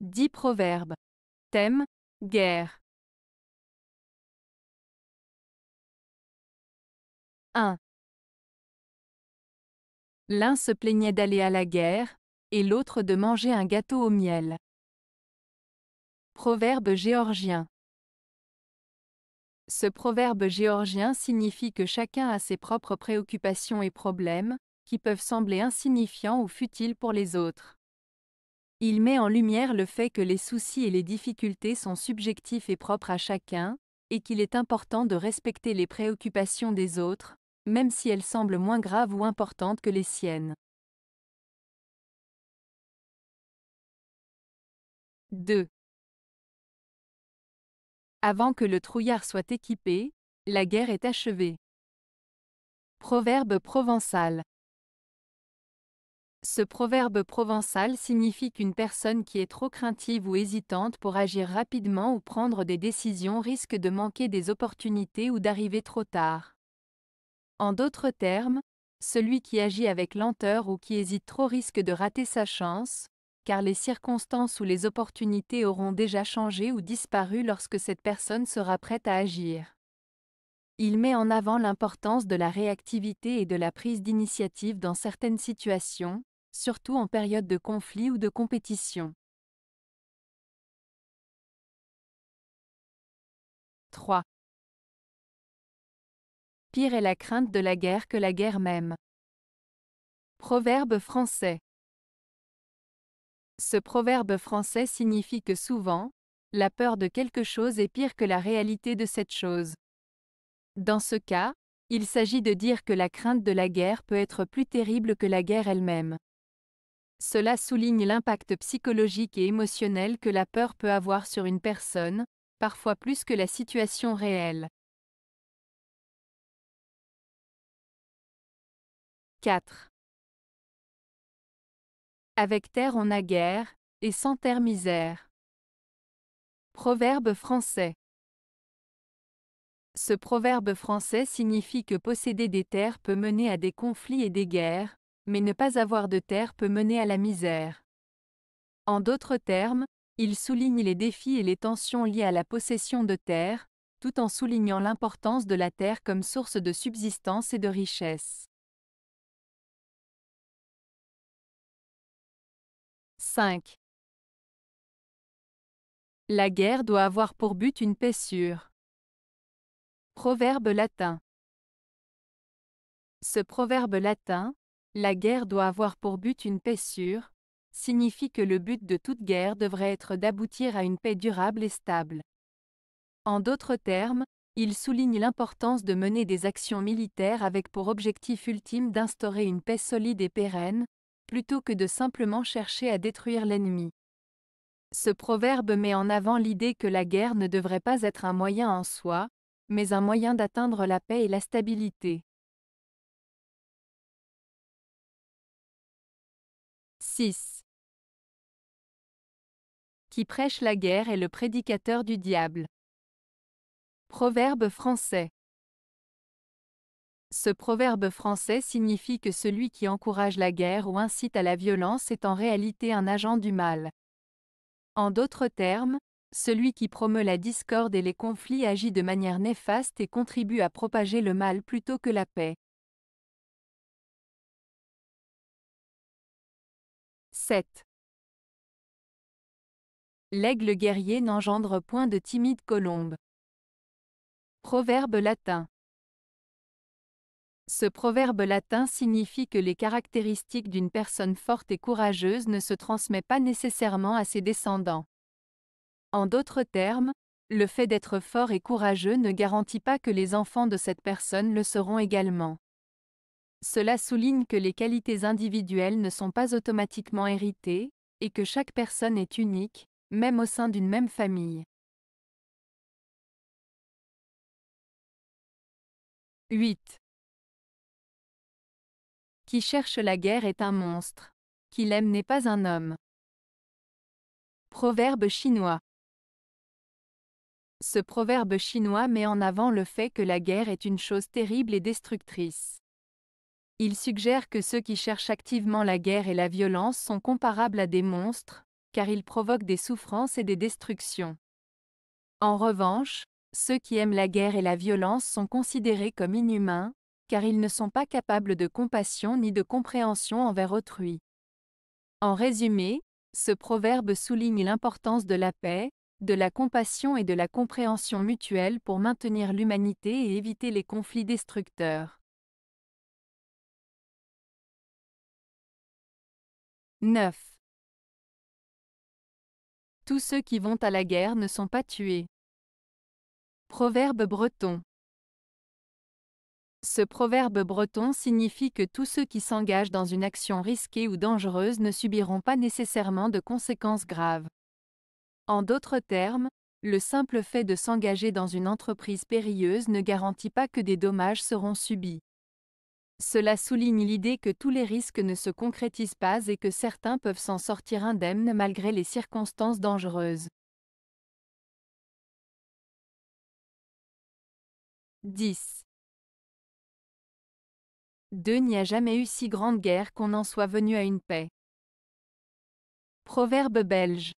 Dix proverbes. Thème Guerre. 1. L'un se plaignait d'aller à la guerre, et l'autre de manger un gâteau au miel. Proverbe géorgien. Ce proverbe géorgien signifie que chacun a ses propres préoccupations et problèmes, qui peuvent sembler insignifiants ou futiles pour les autres. Il met en lumière le fait que les soucis et les difficultés sont subjectifs et propres à chacun, et qu'il est important de respecter les préoccupations des autres, même si elles semblent moins graves ou importantes que les siennes. 2. Avant que le trouillard soit équipé, la guerre est achevée. Proverbe provençal. Ce proverbe provençal signifie qu'une personne qui est trop craintive ou hésitante pour agir rapidement ou prendre des décisions risque de manquer des opportunités ou d'arriver trop tard. En d'autres termes, celui qui agit avec lenteur ou qui hésite trop risque de rater sa chance, car les circonstances ou les opportunités auront déjà changé ou disparu lorsque cette personne sera prête à agir. Il met en avant l'importance de la réactivité et de la prise d'initiative dans certaines situations, surtout en période de conflit ou de compétition. 3. Pire est la crainte de la guerre que la guerre même. Proverbe français. Ce proverbe français signifie que souvent, la peur de quelque chose est pire que la réalité de cette chose. Dans ce cas, il s'agit de dire que la crainte de la guerre peut être plus terrible que la guerre elle-même. Cela souligne l'impact psychologique et émotionnel que la peur peut avoir sur une personne, parfois plus que la situation réelle. 4. Avec terre on a guerre, et sans terre misère. Proverbe français. Ce proverbe français signifie que posséder des terres peut mener à des conflits et des guerres, mais ne pas avoir de terres peut mener à la misère. En d'autres termes, il souligne les défis et les tensions liés à la possession de terres, tout en soulignant l'importance de la terre comme source de subsistance et de richesse. 5. La guerre doit avoir pour but une paix sûre. Proverbe latin. Ce proverbe latin, la guerre doit avoir pour but une paix sûre, signifie que le but de toute guerre devrait être d'aboutir à une paix durable et stable. En d'autres termes, il souligne l'importance de mener des actions militaires avec pour objectif ultime d'instaurer une paix solide et pérenne, plutôt que de simplement chercher à détruire l'ennemi. Ce proverbe met en avant l'idée que la guerre ne devrait pas être un moyen en soi, mais un moyen d'atteindre la paix et la stabilité. 6. Qui prêche la guerre est le prédicateur du diable. Proverbe français. Ce proverbe français signifie que celui qui encourage la guerre ou incite à la violence est en réalité un agent du mal. En d'autres termes, celui qui promeut la discorde et les conflits agit de manière néfaste et contribue à propager le mal plutôt que la paix. 7. L'aigle guerrier n'engendre point de timide colombe. Proverbe latin. Ce proverbe latin signifie que les caractéristiques d'une personne forte et courageuse ne se transmet pas nécessairement à ses descendants. En d'autres termes, le fait d'être fort et courageux ne garantit pas que les enfants de cette personne le seront également. Cela souligne que les qualités individuelles ne sont pas automatiquement héritées, et que chaque personne est unique, même au sein d'une même famille. 8. Qui cherche la guerre est un monstre. Qui l'aime n'est pas un homme. Proverbe chinois. Ce proverbe chinois met en avant le fait que la guerre est une chose terrible et destructrice. Il suggère que ceux qui cherchent activement la guerre et la violence sont comparables à des monstres, car ils provoquent des souffrances et des destructions. En revanche, ceux qui aiment la guerre et la violence sont considérés comme inhumains, car ils ne sont pas capables de compassion ni de compréhension envers autrui. En résumé, ce proverbe souligne l'importance de la paix, de la compassion et de la compréhension mutuelle pour maintenir l'humanité et éviter les conflits destructeurs. 9. Tous ceux qui vont à la guerre ne sont pas tués. Proverbe breton. Ce proverbe breton signifie que tous ceux qui s'engagent dans une action risquée ou dangereuse ne subiront pas nécessairement de conséquences graves. En d'autres termes, le simple fait de s'engager dans une entreprise périlleuse ne garantit pas que des dommages seront subis. Cela souligne l'idée que tous les risques ne se concrétisent pas et que certains peuvent s'en sortir indemnes malgré les circonstances dangereuses. 10. 2. N'y a jamais eu si grande guerre qu'on en soit venu à une paix. Proverbe belge.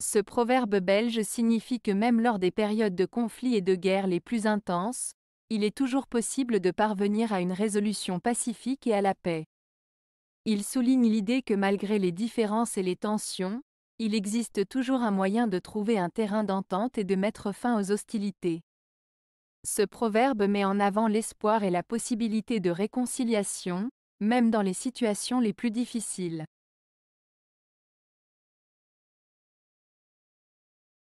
Ce proverbe belge signifie que même lors des périodes de conflits et de guerres les plus intenses, il est toujours possible de parvenir à une résolution pacifique et à la paix. Il souligne l'idée que malgré les différences et les tensions, il existe toujours un moyen de trouver un terrain d'entente et de mettre fin aux hostilités. Ce proverbe met en avant l'espoir et la possibilité de réconciliation, même dans les situations les plus difficiles.